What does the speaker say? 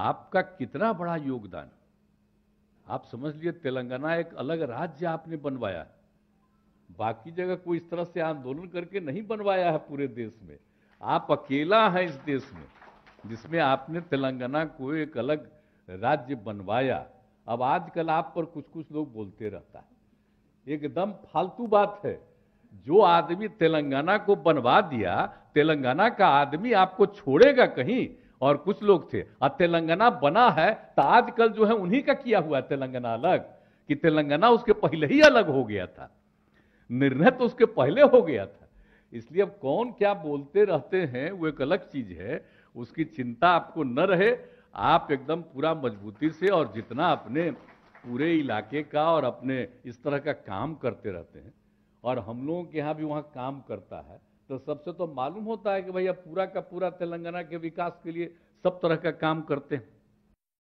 आपका कितना बड़ा योगदान आप समझ लिए तेलंगाना एक अलग राज्य आपने बनवाया बाकी जगह कोई इस तरह से आंदोलन करके नहीं बनवाया है पूरे देश में आप अकेला हैं इस देश में जिसमें आपने तेलंगाना को एक अलग राज्य बनवाया अब आजकल आप पर कुछ कुछ लोग बोलते रहता है एकदम फालतू बात है जो आदमी तेलंगाना को बनवा दिया तेलंगाना का आदमी आपको छोड़ेगा कहीं और कुछ लोग थे अब तेलंगाना बना है तो आजकल जो है उन्हीं का किया हुआ है तेलंगाना अलग कि तेलंगाना उसके पहले ही अलग हो गया था निर्णय तो उसके पहले हो गया था इसलिए अब कौन क्या बोलते रहते हैं वो एक अलग चीज है उसकी चिंता आपको न रहे आप एकदम पूरा मजबूती से और जितना अपने पूरे इलाके का और अपने इस तरह का काम करते रहते हैं और हम लोगों के यहाँ भी वहाँ काम करता है तो सबसे तो मालूम होता है कि भैया पूरा का पूरा तेलंगाना के विकास के लिए सब तरह का काम करते हैं